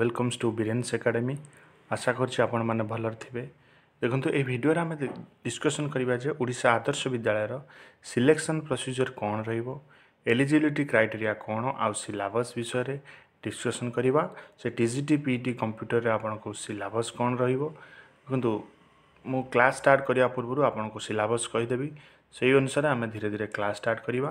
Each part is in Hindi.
ୱେଲକମ୍ସ ଟୁ ବିରିୟାନ୍ସ ଏକାଡେମୀ ଆଶା କରୁଛି ଆପଣମାନେ ଭଲରେ ଥିବେ ଦେଖନ୍ତୁ ଏହି ଭିଡ଼ିଓରେ ଆମେ ଡିସ୍କସନ୍ କରିବା ଯେ ଓଡ଼ିଶା ଆଦର୍ଶ ବିଦ୍ୟାଳୟର ସିଲେକ୍ସନ୍ ପ୍ରୋସିଜର୍ କ'ଣ ରହିବ ଏଲିଜିବିଲିଟି କ୍ରାଇଟେରିଆ କ'ଣ ଆଉ ସିଲାବସ୍ ବିଷୟରେ ଡିସ୍କସନ୍ କରିବା ସେ T G T P T କମ୍ପ୍ୟୁଟରରେ ଆପଣଙ୍କୁ ସିଲାବସ୍ କ'ଣ ରହିବ ଦେଖନ୍ତୁ ମୁଁ କ୍ଲାସ୍ ଷ୍ଟାର୍ଟ କରିବା ପୂର୍ବରୁ ଆପଣଙ୍କୁ ସିଲାବସ୍ କହିଦେବି ସେହି ଅନୁସାରେ ଆମେ ଧୀରେ ଧୀରେ କ୍ଲାସ୍ ଷ୍ଟାର୍ଟ କରିବା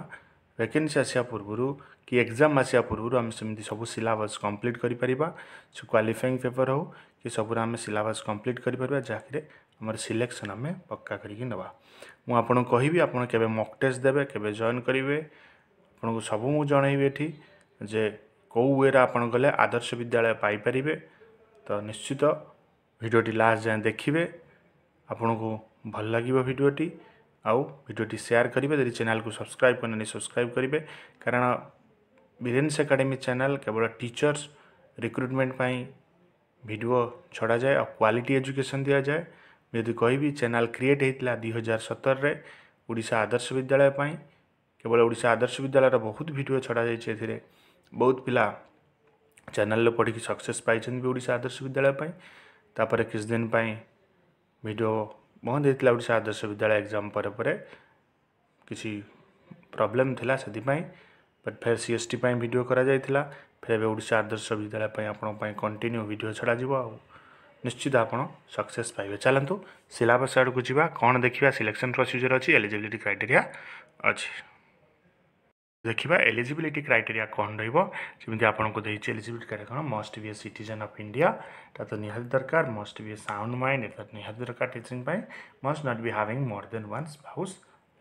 ভ্যাকেন্সি আসা পূর্বর କି ଏକ୍ଜାମ୍ ଆସିବା ପୂର୍ବରୁ ଆମେ ସେମିତି ସବୁ ସିଲାବସ୍ କମ୍ପ୍ଲିଟ୍ କରିପାରିବା ସେ କ୍ୱାଲିଫାଇଂ ପେପର୍ ହେଉ କି ସବୁର ଆମେ ସିଲାବସ୍ କମ୍ପ୍ଲିଟ୍ କରିପାରିବା ଯାହାକିରେ ଆମର ସିଲେକ୍ସନ୍ ଆମେ ପକ୍କା କରିକି ନେବା ମୁଁ ଆପଣଙ୍କୁ କହିବି ଆପଣ କେବେ ମକ୍ ଟେଷ୍ଟ ଦେବେ କେବେ ଜଏନ୍ କରିବେ ଆପଣଙ୍କୁ ସବୁ ମୁଁ ଜଣାଇବି ଏଠି ଯେ କେଉଁ ୱେରେ ଆପଣ ଗଲେ ଆଦର୍ଶ ବିଦ୍ୟାଳୟ ପାଇପାରିବେ ତ ନିଶ୍ଚିତ ଭିଡ଼ିଓଟି ଲାଷ୍ଟ ଯାଏଁ ଦେଖିବେ ଆପଣଙ୍କୁ ଭଲ ଲାଗିବ ଭିଡ଼ିଓଟି आउडियोटी सेयार करेंगे जी चेल्क सब्सक्राइब करना नहीं सब्सक्राइब करेंगे कारण बीरेन्स एकाडेमी चैनल केवल टीचर्स रिक्रुटमेंट भिड छड़ा जाए और क्वाटी एजुकेशन दि जाए यदि कह चेल क्रिएट होता दुई हजार सतर में ओडा आदर्श विद्यालय केवल ओडा आदर्श विद्यालय बहुत भिड छड़ा जाए बहुत पिला चेल पढ़ी सक्से आदर्श विद्यालय तापर किसी दिन भिड ମହନ୍ତ ଦେଇଥିଲା ଓଡ଼ିଶା ଆଦର୍ଶ ବିଦ୍ୟାଳୟ ଏକ୍ଜାମ୍ ପରେ ପରେ କିଛି ପ୍ରୋବ୍ଲେମ୍ ଥିଲା ସେଥିପାଇଁ ବଟ୍ ଫେର୍ ସି ଏସ୍ ଟି ପାଇଁ ଭିଡ଼ିଓ କରାଯାଇଥିଲା ଫେର୍ ଏବେ ଓଡ଼ିଶା ଆଦର୍ଶ ବିଦ୍ୟାଳୟ ପାଇଁ ଆପଣଙ୍କ ପାଇଁ କଣ୍ଟିନ୍ୟୁ ଭିଡ଼ିଓ ଛଡ଼ାଯିବ ଆଉ ନିଶ୍ଚିତ ଆପଣ ସକ୍ସେସ୍ ପାଇବେ ଚାଲନ୍ତୁ ସିଲାବସ୍ ଆଡ଼କୁ ଯିବା କ'ଣ ଦେଖିବା ସିଲେକ୍ସନ୍ ପ୍ରୋସିଜିଓର୍ ଅଛି ଏଲିଜିବିଲିଟି କ୍ରାଇଟେରିଆ ଅଛି ଦେଖିବା ଏଲିଜିବିଲିଟି କ୍ରାଇଟେରିଆ କ'ଣ ରହିବ ଯେମିତି ଆପଣଙ୍କୁ ଦେଇଛି ଏଲିଜିବିଲିଟି କ୍ରାଇଟେରିଆ କ'ଣ must be a citizen of India ଏଇଟା ତ ନିହାତି ଦରକାର ମଷ୍ଟ ବି ଏ ସାଉଣ୍ଡ ମାଇଣ୍ଡ ଏଇଟା ନିହାତି ଦରକାର ଟିଚିଂ ପାଇଁ must not be having more than one spouse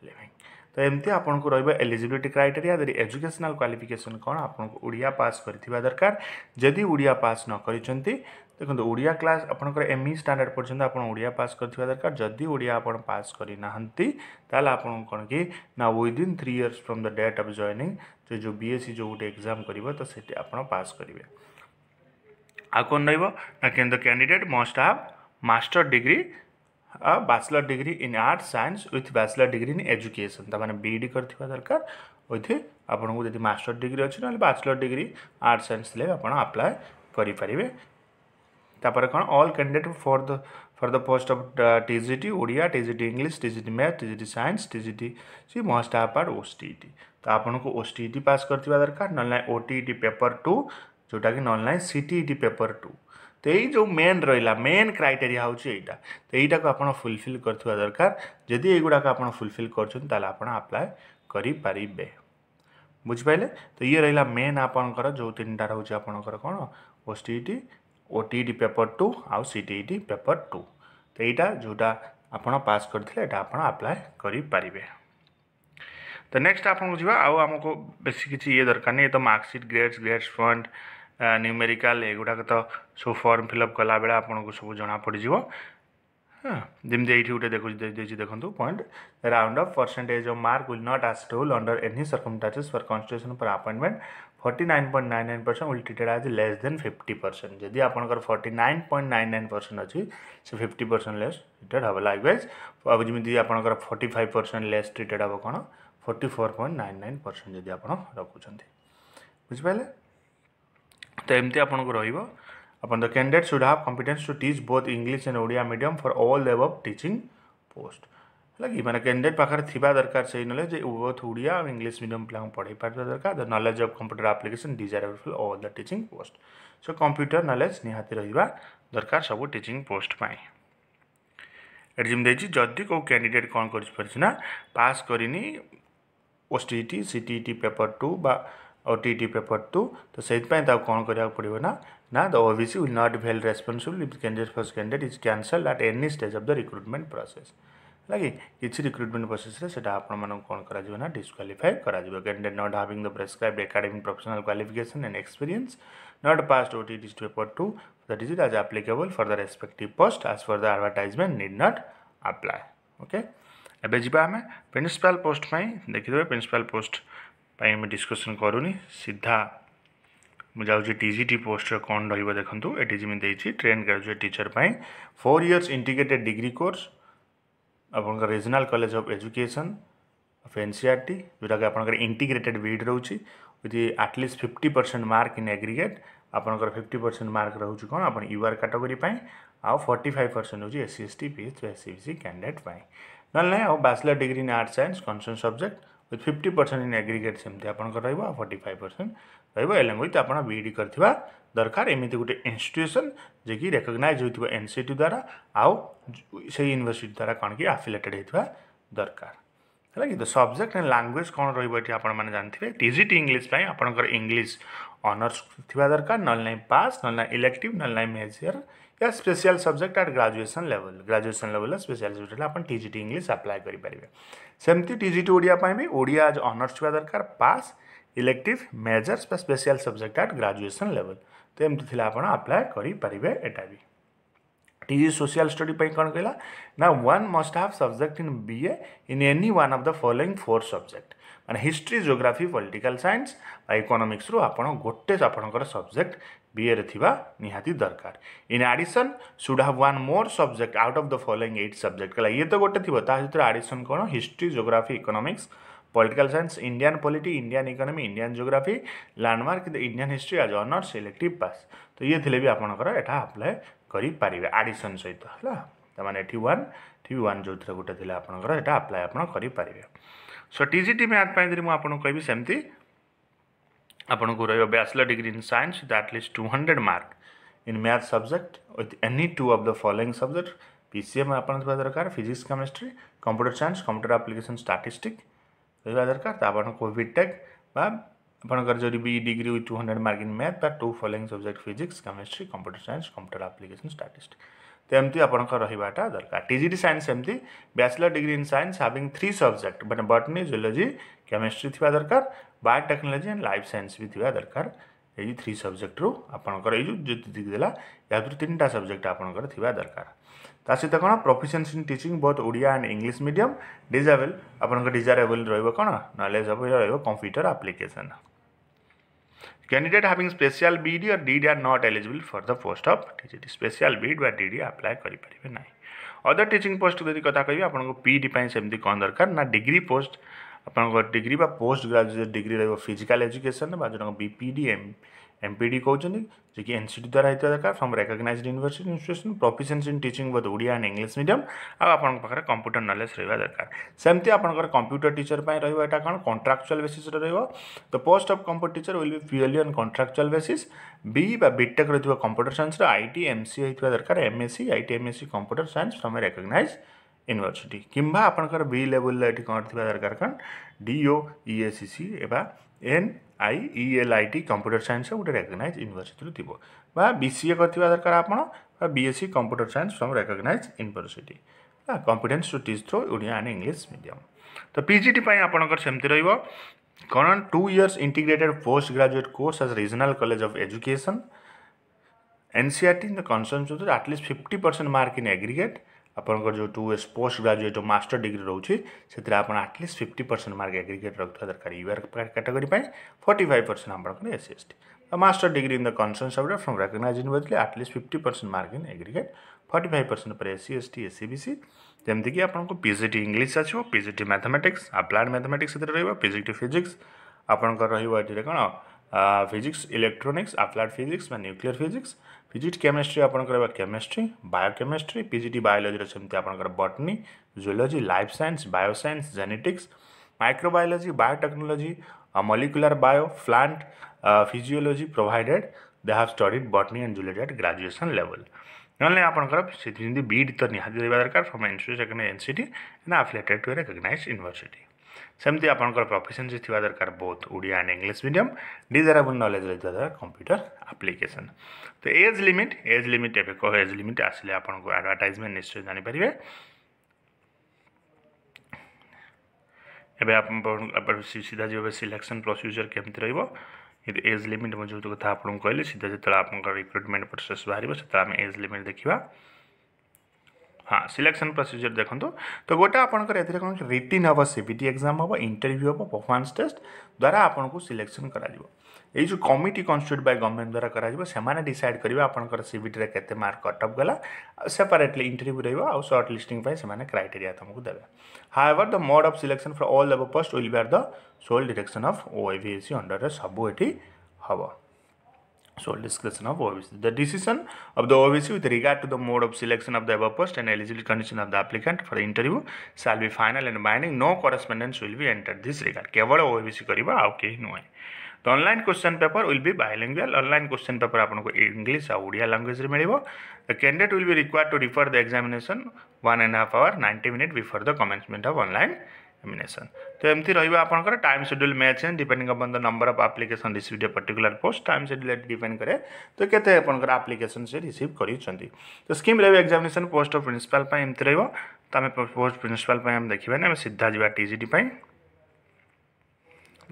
living ତ ଏମିତି ଆପଣଙ୍କୁ ରହିବ ଏଲିଜିବିଲିଟି କ୍ରାଇଟେରିଆ ଯଦି ଏଜୁକେସନାଲ୍ କ୍ୱାଲିଫିକେସନ୍ କ'ଣ ଆପଣଙ୍କୁ ଓଡ଼ିଆ ପାସ୍ କରିଥିବା ଦରକାର ଯଦି ଓଡ଼ିଆ ପାସ୍ ନ କରିଛନ୍ତି देखो ओडिया क्लास आप एम इ स्टाणार्ड पर्यटन ओडिया पास कर दरकार जदि ओडिया आप पास करना आप कौन कि ना within three years from the date of joining जो बी एस सी जो गोटे एक्जाम कर तो सी आपस करेंगे आ कौन रही ना कि candidate must have master degree bachelor degree in art science with bachelor degree in education तमें बीइड कर दरकार ओथ आपको जब मास्टर डिग्री अच्छी ना bachelor degree art science apply करें तापर कौन all candidate for the for the post of T G T Odia T G T English T G T math T G T science T G T C must have passed O S T T तो आपको ओ टी टी पास कर दरकार ना ओ टी टी पेपर टू जोटा कि nine C T T paper two तो यही जो मेन रहा मेन क्राइटेरिया होटा तो यहीटा को आप फुलफिल कर दरकार जदि युवाक आप फुलफिल आप्लाय करें बुझे तो ये रहा मेन आपन जो तीन टा रोचर कौन O T T O T paper two आउ सी टी पेपर टू तो यहाँ जोटा आपत पास करते यहाँ आप्लाय करें तो नेक्स्ट आपको आम को बेस किसी ये दरकार नहीं तो मार्कसीट ग्रेड्स ग्रेड्स फंड न्यूमेरिकाल एगुड़ाक तो सब फर्म फिलअप कला बेल आपको सब जमापड़ হ্যাঁ যেমনি এইটি গোটে দেখুছি ଦେଇଛି ଦେଖନ୍ତୁ point round of percentage of mark will not as whole under any circumstances for constitution for appointment forty nine point nine nine percent will ଟିଟେଡ୍ as less than fifty percent ଯଦି ଆପଣଙ୍କର forty nine point nine nine percent ଅଛି ସେ ଫିଫ୍ଟି ପରସେଣ୍ଟ ଲେସ୍ ଟିଟେଡ୍ ହେବ ଲାଇକ୍ୱାଇଜ୍ ଆଉ ଯେମିତି ଆପଣଙ୍କର ଫର୍ଟି ଫାଇଭ୍ ପରସେଣ୍ଟ ଲେସ୍ ଟିଟେଡ୍ ହେବ କ'ଣ forty four point nine nine percent ଯଦି ଆପଣ ରଖୁଛନ୍ତି ବୁଝିପାରିଲେ ତ ଏମିତି ଆପଣଙ୍କୁ ରହିବ अपन the candidate should have competence to teach both English and Odia medium for all level teaching post है कि मैंने कैंडिडेट पाखे थी दरकार से नलेज बोथ ओडिया और इंग्लीश मीडियम पे पढ़े पार्टी तो दरकार the knowledge of computer application desirable for all the teaching post so computer knowledge निहाती रहा दरकार सब टीचिंग पोस्ट एडजिम देखिए जदि कौ कैंडिडेट कौन करना पास करनी O C T C T T paper two बा O T T paper two तो से कौन करा Now the OVC will not be held responsible if the candidate first candidate is cancelled at any stage of the recruitment process. ଲାଗି କିଛି ରିକ୍ରୁଟମେଣ୍ଟ ପ୍ରୋସେସ୍ରେ ସେଇଟା ଆପଣମାନଙ୍କୁ କ'ଣ କରାଯିବ ନା ଡିସ୍କ୍ୱାଲିଫାଏ କରାଯିବ candidate not having the prescribe academic professional qualification and experience not passed O T ଡିସ୍ to paper two that is it as applicable for the respective post as per the advertisement need not apply okay ଏବେ ଯିବା ଆମେ ପ୍ରିନ୍ସିପାଲ୍ ପୋଷ୍ଟ ପାଇଁ ଦେଖିଦେବେ ପ୍ରିନ୍ସିପାଲ୍ ପୋଷ୍ଟ ପାଇଁ ଆମେ ଡିସ୍କସନ୍ କରୁନି ସିଧା मुझे टीजीटी पोस्टर कौन रही देखो ये जमी ट्रेन ग्राजुएट टीचर पर four years integrated degree course आपंकर regional college of education of T जोटा कि आप इंटीग्रेटेड बीड रोच at least fifty percent mark in aggregate आपंकर फिफ्टी परसेंट मार्क रोचे कौन आप यूआर कैटेगोरी आउ फर्टी फाइव परसेंट हूँ S C S T P S C C candidate ना bachelor degree in arts science concern subject with fifty percent in aggregate सेमती आप रोर्टी फाइव परसेंट रोज ए लांगुएज आप बीइडी कर दरकार एमती गोटे इनट्यूसन जे कि रेकग्नइज हो एन सी टी द्वारा आउ से यूनिभर्सीटी द्वारा कौन कि आफिलेटेड होता दरकार है कि सब्जेक्ट एंड लांगुएज कौन रही आपने जानते हैं टी टी इंग्लीश आपंकर इंग्लीश अनर्स दरकार नल नाइ पास नल नाइ इलेक्टिव नल नाइ मेजर या special subject at graduation level graduation level special subject है आपन टी टी इंग्लीश आप्लाय करेंगे सेमती टी टी ओडिया भी ओडिया आज अनर्स हो दरकार pass elective majors special subject at graduation level तो एमती आप्लाय करेंगे एटा भी टी जी सोशियाल स्टडी कौन कहला ना one must have subject in B A in any one of the following four subject मैंने history geography political science economics रु आप गोटे आपंकर सब्जेक्ट बीएर e थी दरकार in addition should have one more subject out of the following eight subject कह ये तो गोटे थी ताकि आडिशन कौन history geography economics political science Indian polity Indian economy Indian geography landmark Indian history as honours elective pass तो ये थे भी आपंकर अप्लाय करेंगे आडिशन सहित है तो मैंने एटी वन टी वन जो थे गोटे थी आपंकर अप्लाय आपड़ करेंगे सो टी टी मैथ मुझे आपको कहमी আপনক রয় bachelor degree in science that least 200 mark in math subject with any two of the following subject PCM আপন দরকার physics chemistry computer science computer application statistic ইদারকার তা আপনক ভিটেগ আপনকর জুরি B degree with 200 mark in math বা two following subject physics chemistry computer science computer application statistic तेमती आप रहा दरकार टीजीडी साइंस एमती bachelor degree in sense having three subject मैंने बटनी जुलोजी केमिस्ट्री थी दरकार बायोटेक्नोलोजी एंड लाइफ सैंस भी थी दरकार ये थ्री सब्जेक्ट रू आपर ये दिखाला या तीन टाइम सब्जेक्ट आप दरकार सहित कौन प्रफेसन इन टीचिंग बहुत Odia and English medium desirable आप डिजारेबल रोक knowledge computer application candidate having special B Ed और D R not eligible for the post of teacher special B Ed बा डी आप्लाय करेंगे ना अदर टीचिंग पोस्ट जो क्या कह आप पीडी सेमती कौन दरकार ना डिग्री पोस्ट आप डिग्री पोस्ट ग्राजुएट डिग्री रिजिकाल एजुकेशन जो बीपीडीएम एमपीडी कहते जो कि एनसीटी द्वारा होता दरकार from recognised university institution profession in teaching both Odia and English medium आपरे कंप्यूटर नलेज रहा दरकार सेमती आपर कंप्यूटर टीचर पर रहा है कौन कंट्राक्चुआल बेसीस रोज post of computer teacher will be purely on contractual basis BTech रही computer science I T MC C दरकार M S C I T M S computer science from recognised university किंवा आपर बी लेवल कौन थी दरकार कारण D O E S C C N I E L I T computer science ଗୋଟେ ରେକଗ୍ନାଇଜ୍ ୟୁନିଭର୍ସିଟିରୁ ଥିବ ବା ବି ସି ଏ କରିଥିବା ଦରକାର ଆପଣ ବା B S C computer science from recognised university ବା competence to teach through Odia and English medium ତ ପି ଜି ଟି ପାଇଁ ଆପଣଙ୍କର ସେମିତି ରହିବ current two years integrated postgraduate course as regional college of education ncrt in the consensus at least 50% mark in aggregate आपंकर जो टू इयर्स पोस्ट ग्राजुएट जो मास्टर डिग्री रोचे से at least fifty percent mark aggregate रखा दरकार UR category forty five percent आपको S S T master degree in the concerned sub from recognised university at least fifty percent mark in aggregate forty five percent for S C S T S C B C जमीक आपको पिजिट इंग्लीश आसो पिजिट मैथमेटिक्स आप्लाड मैथमेटिक्स रिजिट फिजिक्स आपंकर रही है कौन फिजिक्स इलेक्ट्रोनिक्स आप्लाड फिजिक्स व न्यूक्लीयर फिजिक्स ଫିଜିକ୍ସ କେମିଷ୍ଟ୍ରି ଆପଣଙ୍କର ରହିବ chemistry biochemistry P G T ବାୟୋଲୋଜିର ସେମିତି ଆପଣଙ୍କର botany zoology life science bio science genetics microbiology biotechnology molecular bio plant physiology provided they have studied botany and zoology at graduation level ନହେଲେ ଆପଣଙ୍କର ସେଠି ଯେମିତି ବିଇଡ଼ି ତ ନିହାତି ରହିବା ଦରକାର from N C second N C T affiliated to recognised university ᱥ엠ᱛᱮ આપણકો પ્રોફેશનસી થિવા દરકાર both Odia and English medium desirable knowledge લેજદા કમ્પ્યુટર એપ્લિકેશન તો એજ લિમિટ એજ લિમિટ એપે કો એજ લિમિટ આસલે આપણકો એડવર્ટાઇઝમેન્ટ નિશ્ચય જાણી પરિબે એબે આપણ આપ સી સીધા જોબે સિલેક્શન પ્રોસિજર કેમતી રહીબો ઇત એજ લિમિટ બોજ કોથા આપણકો કઈલે સીધા જેતલા આપણકો રિક્રુટમેન્ટ પ્રોસેસ વારીબો સતલા મે એજ લિમિટ દેખીવા हाँ सिलेक्शन प्रोसीजर देखो तो गोटे आपंकर कौन रिटिन हम सीबीटी एक्जाम हम इंटरव्यू हम परफॉर्मेंस टेस्ट द्वारा आपको सिलेक्शन कर ये जो कमिटी कन्स्टिट्यूट बाय गवर्नमेंट द्वारा होने डिसाइड करेंगे आपंकर सीबीटी के मार्क कटअप गला सेपरेटली इंटरव्यू रहा सर्ट लिस्टिंग क्राइटेरिया तुमको देवे however the mode of selection for all level post will be are the sole direction of O A C under सब ये हम so discussion of OVC. The decision of the OVC with regard to the mode of selection of the above post and eligibility condition of the applicant for the interview shall be final and binding. No correspondence will be entered this regard. Kevala OVC kariba, okay, no. The online question paper will be bilingual. Online question paper apanko English or Odia language re The candidate will be required to refer the examination one and a half hour, 90 minutes before the commencement of online examination. तो एमती रहा आपर time schedule match and depending upon the number of application receive a particular post time schedule depend करे तो केते आपंकर आप्लिकेसन से रिसीव तो स्कीम रही है एक्जामेसन पोस्ट अफ प्रिंसिपाल एमती रही तो आम पोस्ट प्रिंसिपाल देखे देखा आम सीधा जावा टीजीटी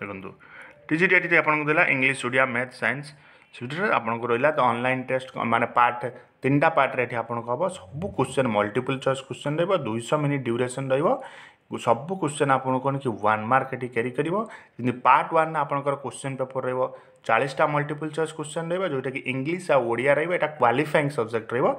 देखो टी ये आपको देला इंग्लीश ओडिया मैथ सैंस ସେଇଠାରେ ଆପଣଙ୍କୁ ରହିଲା ତ ଅନଲାଇନ୍ ଟେଷ୍ଟ ମାନେ ପାର୍ଟ ତିନିଟା ପାର୍ଟରେ ଏଠି ଆପଣଙ୍କୁ ହେବ question question multiple choice question ରହିବ ଦୁଇଶହ ମିନିଟ୍ গো সব কোয়েশ্চেন আপোনক কোন কি 1 মার্কটি ক্যারি করিব দিন পার্ট 1 আপোনকৰ কোয়েশ্চেন পেপাৰ ৰেবা 40 টা মাল্টিপল চয়েছ কোয়েশ্চেন ৰেবা যোটা কি ইংলিছ আৰু ওড়িয়া ৰেবা এটা কোৱালিফাইং সাবজেক্ট ৰেবা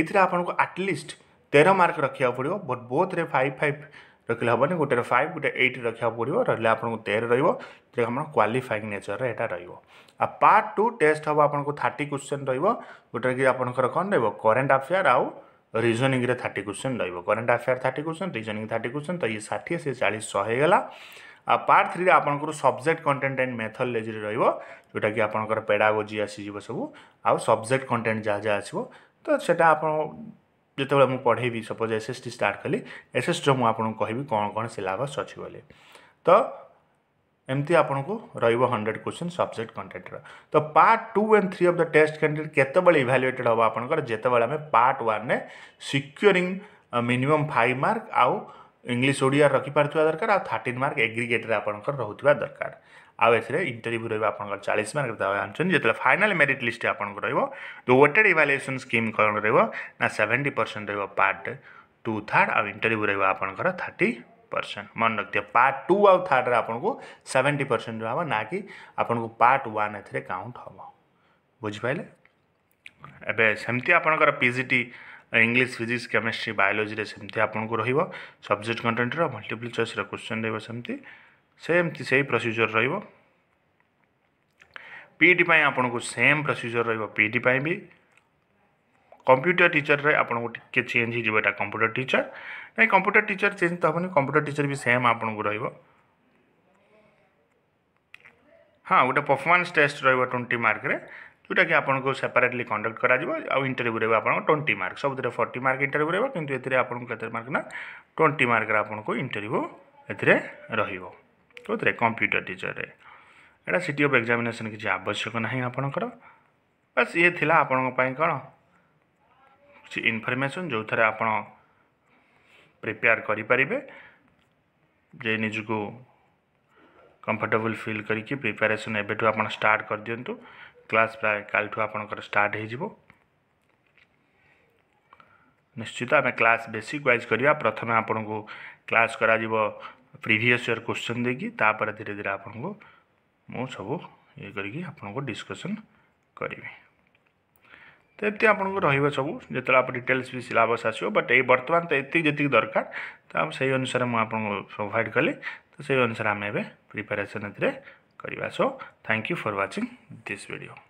ইথৰে আপোনক এট লিস্ট 13 মার্ক ৰখিয়া পঢ়িব বাট বোথ ৰে 5 5 ৰখিলে হব নে গোটৰে 5 গোটৰে 8 ৰখিয়া পঢ়িব ৰহলে আপোনক 13 ৰেবা যে আমাৰ কোৱালিফাইং নেচার এটা ৰেবা আৰু পার্ট 2 টেষ্ট হবা আপোনক 30 কোয়েশ্চেন ৰেবা গোটৰে কি আপোনকৰ কোন ৰেবা கரেন্ট अफेअर আৰু ରିଜନିଂରେ ଥାର୍ଟି କ୍ୱେଶ୍ଚନ୍ ରହିବ current affair thirty question reasoning thirty question ତ ଇଏ ଷାଠିଏ ସେ ଚାଳିଶ ଶହେ ହେଇଗଲା ଆଉ ପାର୍ଟ ଥ୍ରୀରେ ଆପଣଙ୍କର ସବଜେକ୍ଟ କଣ୍ଟେଣ୍ଟ ଆଣ୍ଡ ମେଥୋଲୋଜିରେ ରହିବ ଯେଉଁଟାକି ଆପଣଙ୍କର ପେଡ଼ାଗୋଜି ଆସିଯିବ ସବୁ ଆଉ ସବଜେକ୍ଟ କଣ୍ଟେଣ୍ଟ ଯାହା ଯାହା ଆସିବ ତ ସେଟା ଆପଣ ଯେତେବେଳେ ମୁଁ ପଢ଼େଇବି suppose S S T start କଲି ଏସ୍ ଏସ୍ ଟିର ମୁଁ ଆପଣଙ୍କୁ କହିବି କ'ଣ କ'ଣ ସିଲାବସ୍ ଅଛି ବୋଲି ତ एमती आपको को रही है हंड्रेड क्वेश्चन सब्जेक्ट कंटेन्टर तो part two and three of the test candidate के इभालुएटेड हम आप जितेबाला part one secure minimum five mark आउ इंग्लीश ओडिया रखिपार्थ्वा दरकार आ थर्टिन मार्क एग्रिगेटर आपंकर रोकवा दरकार आउ ए इंटरव्यू रही है आप चालीस मार्क आनुन जो फाइनाल मेरीट लिस्ट आप वोटेड इवाल्युएसन स्कीम कौन रहा सेवेन्टी परसेंट रार्ट टू थार्ड आउ इंटरव्यू रहा आप थर्टी परसेंट मन रखिए पार्ट टू आउ थर्ड आपन को सेवेन्टी परसेंट जो हम ना कि आपको पार्ट वन काउंट हम बुझे एवं सेमती आपंकर PGT English physics chemistry biology सेमती आपन को कंटेन्टर मल्टीपल चॉइस क्वेश्चन रोज सेमती से ही प्रोसीजर रोईटी आपन को सेम प्रोसीजर रोईटी भी কম্পিউটার ଟିଚର୍ରେ ଆପଣଙ୍କୁ ଟିକେ ଚେଞ୍ଜ ହେଇଯିବ ଏଇଟା କମ୍ପ୍ୟୁଟର ଟିଚର୍ ନାଇଁ କମ୍ପ୍ୟୁଟର ଟିଚର୍ ଚେଞ୍ଜ ତ ହେବନି କମ୍ପ୍ୟୁଟର ଟିଚର୍ ବି ସେମ୍ ଆପଣଙ୍କୁ ରହିବ ହଁ ଗୋଟେ ପରଫର୍ମାନ୍ସ ଟେଷ୍ଟ ରହିବ ଟ୍ୱେଣ୍ଟି ମାର୍କରେ ଯେଉଁଟାକି ଆପଣଙ୍କୁ ସେପାରେଟଲି କଣ୍ଡକ୍ଟ କରାଯିବ ଆଉ ଇଣ୍ଟରଭ୍ୟୁ ରହିବ ଆପଣଙ୍କ ଟ୍ୱେଣ୍ଟି ମାର୍କ ସବୁଥିରେ ଫର୍ଟି ମାର୍କ ଇଣ୍ଟରଭ୍ୟୁ ରହିବ କିନ୍ତୁ ଏଥିରେ ଆପଣଙ୍କୁ କେତେ ମାର୍କ ନା ଟ୍ୱେଣ୍ଟି ମାର୍କରେ ଆପଣଙ୍କୁ ଇଣ୍ଟରଭ୍ୟୁ ଏଥିରେ ରହିବ କେଉଁଥିରେ କମ୍ପ୍ୟୁଟର ଟିଚର୍ରେ ଏଇଟା ସିଟି ଅଫ୍ ଏକ୍ଜାମିନେସନ୍ କିଛି ଆବଶ୍ୟକ ନାହିଁ ଆପଣଙ୍କର ବାସ୍ ଇଏ ଥିଲା ଆପଣଙ୍କ ପାଇଁ କ'ଣ कि इनफर्मेसन जो थे आप प्रिपेयर करें निजी कंफर्टेबल फिल करके प्रिपेरेसन एवं आप स्टार्ट कर दिंतु क्लास प्राय कल आपर स्टार्ट हो निश्चित आम क्लास बेसिक वाइज करवा प्रथम आपन को क्लास कर प्रिभस इयर क्वेश्चन देखी तापर धीरे धीरे आपन को मु सब ये करके आपन करी ᱛᱮᱛᱤ আপোনক ৰহিব সব যেতিয়া আপৰ ডিটেলছ বি সিলেবাস আছে বাট এই বৰ্তমানতে ইতি যতিৰ দরকার তা আপ সেই অনুসৰে মই আপোনক প্রভাইড কৰিল সেই অনুসৰ আমি বে প্ৰেপৰেশ্বনতৰে কৰিবাসো thank you for watching this video